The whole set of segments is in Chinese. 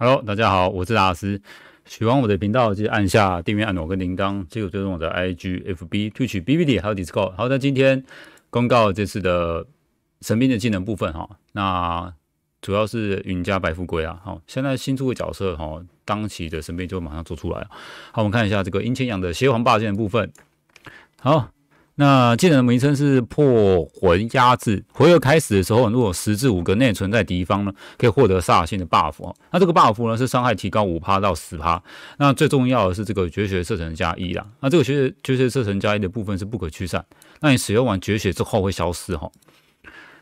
Hello，大家好，我是达斯。喜欢我的频道，记得按下订阅按钮跟铃铛，记得追踪我的 IG、FB、Twitch、BBD 还有 Discord。好，那今天公告这次的神兵的技能部分哈，那主要是云家白富贵啊。好，现在新出的角色哈，当期的神兵就马上做出来了。好，我们看一下这个阴千阳的邪皇霸剑的部分。好。那技能的名称是破魂压制，回合开始的时候，如果十至五个内存在敌方呢，可以获得萨尔丁的 buff 哦。那这个 buff 呢是伤害提高五趴到十趴。那最重要的是这个绝学射程加一啦。那这个绝学绝学射程加一的部分是不可驱散，那你使用完绝学之后会消失哈。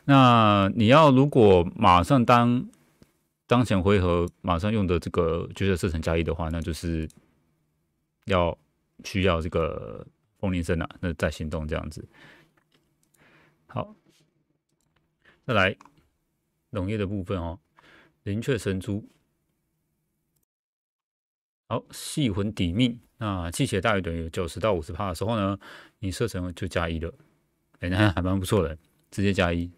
那你要如果马上当当前回合马上用的这个绝学射程加一的话，那就是要需要这个。风铃声啊，那在行动这样子。好，再来农业的部分哦。灵雀神珠，好，细魂抵命。那气血大于等于九十到五十帕的时候呢，你射程就加一了。哎，那还蛮不错的，直接加一。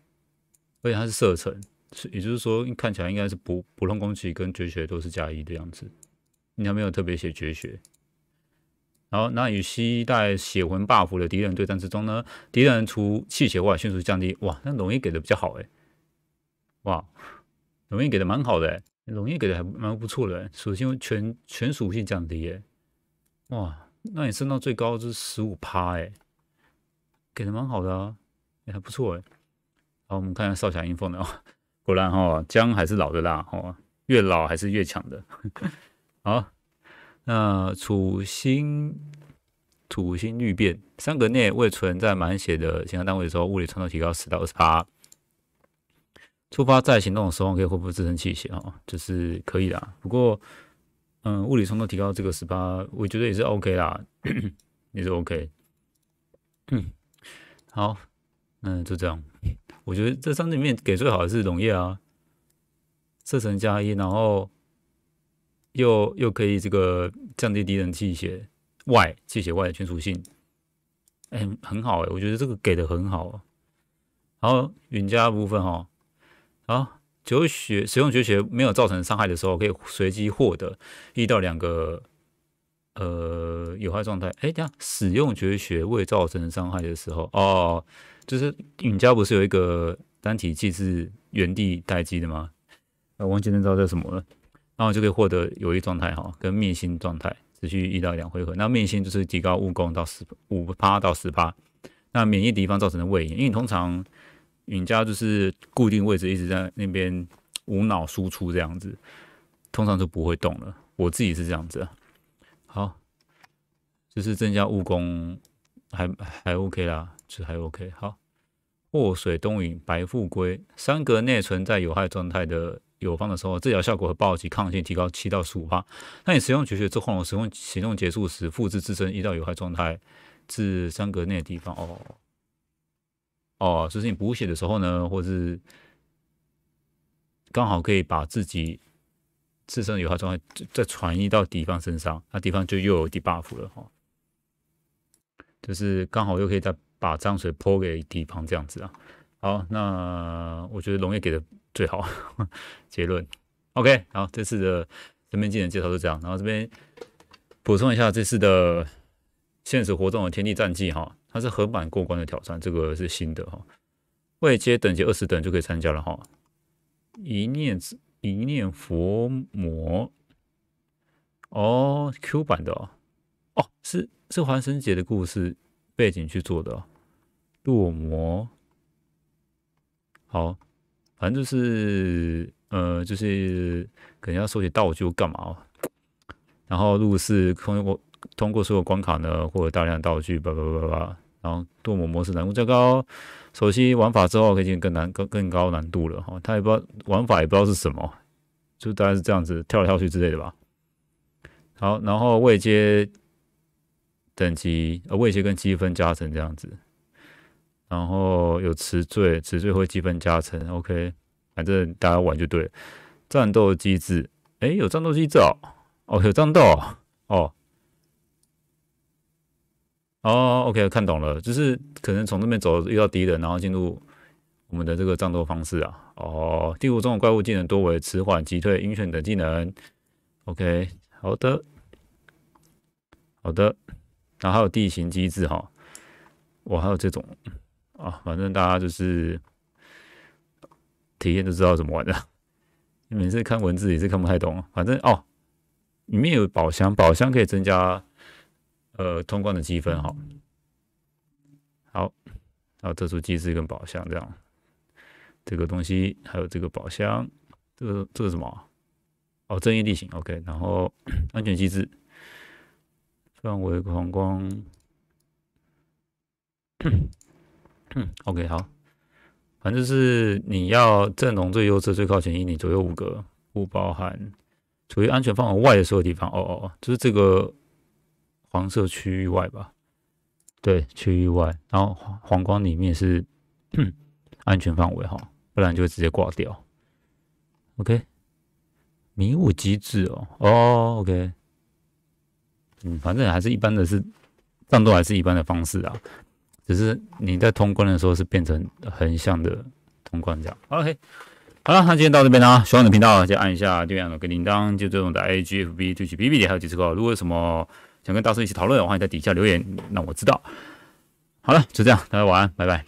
而且它是射程，也就是说看起来应该是普普通攻击跟绝学都是加一的样子。你还没有特别写绝学？然后那与携带血魂 buff 的敌人对战之中呢，敌人除气血外迅速降低，哇，那龙易给的比较好诶。哇，龙易给的蛮好的诶，龙裔给的还蛮不错的，属性全全属性降低诶。哇，那你升到最高是十五趴诶，给的蛮好的啊，也还不错诶。好，我们看看少侠英凤的，哦，果然哈，姜还是老的辣哈，越老还是越强的，啊。那处心土星率变三格内未存在满血的其他单位的时候，物理穿透提高十到二十八，触发在行动的时候可以恢复自身气血啊，就是可以啦。不过，嗯，物理穿透提高这个十八，我觉得也是 OK 啦，也是 OK。嗯，好，那就这样。我觉得这三里面给最好的是溶液啊，射程加一，然后。又又可以这个降低敌人气血外气血外的全属性，哎很好哎，我觉得这个给的很好。然后允家部分哈，啊九学使用绝学没有造成伤害的时候，可以随机获得一到两个呃有害状态。哎等下使用绝学未造成伤害的时候，哦就是允家不是有一个单体技是原地待机的吗？啊忘记那招叫什么了。然后就可以获得有益状态，哈，跟灭星状态持续一到两回合。那灭星就是提高误攻到十五八到十八，那免疫敌方造成的胃炎，因为通常允家就是固定位置一直在那边无脑输出这样子，通常就不会动了。我自己是这样子，好，就是增加误攻还还 OK 啦，就还 OK。好，祸水东引白富龟三格内存，在有害状态的。有方的时候，治疗效果和暴击抗性提高七到十五%。那你使用绝学之后，使用行动结束时复制自身一到有害状态至三格内的地方。哦哦，就是你补血的时候呢，或是刚好可以把自己自身有害状态再传移到敌方身上，那敌方就又有 d e buff 了哈。就是刚好又可以再把脏水泼给敌方这样子啊。好，那我觉得龙爷给的最好 结论。OK，好，这次的这边技能介绍是这样。然后这边补充一下这次的现实活动的天地战绩哈，它是合版过关的挑战，这个是新的哈。未接等级二十等就可以参加了哈。一念一念佛魔哦，Q 版的哦，哦是是环神节的故事背景去做的哦。堕魔。好，反正就是，呃，就是肯定要收集道具干嘛哦。然后如果是通过通过所有关卡呢，获得大量道具，叭叭叭叭。然后多模模式难度较高，熟悉玩法之后可以进行更难、更更高难度了。哦，他也不知道玩法也不知道是什么，就大概是这样子跳来跳去之类的吧。好，然后未接等级啊，未接跟积分加成这样子。然后有词缀，词缀会积分加成。OK，反正大家玩就对了。战斗机制，哎，有战斗机制哦。哦，有战斗哦。哦，OK，看懂了，就是可能从那边走遇到敌人，然后进入我们的这个战斗方式啊。哦，第五种怪物技能多为迟缓、击退、晕眩等技能。OK，好的，好的。然后还有地形机制哈，我还有这种。啊，反正大家就是体验就知道怎么玩的。每次看文字也是看不太懂。反正哦，里面有宝箱，宝箱可以增加呃通关的积分。哈。好，然后特殊机制跟宝箱这样，这个东西还有这个宝箱，这个这个什么？哦，正义地形 OK，然后 安全机制，范围狂光。嗯，OK，好，反正是你要阵容最右侧、最靠前一米左右五个，不包含处于安全范围外的所有地方。哦哦，就是这个黄色区域外吧？对，区域外。然后黄黄光里面是 安全范围哈，不然就直接挂掉。OK，迷雾机制哦，哦，OK，嗯，反正还是一般的是战斗还是一般的方式啊。只是你在通关的时候是变成横向的通关这样，OK。好了，那今天到这边了啊，喜欢的频道就按一下订阅按钮，跟铃铛，就这种的 IGFB 就去 B B 点还有几次课，如果有什么想跟大师一起讨论的话，你在底下留言让我知道。好了，就这样，大家晚安，拜拜。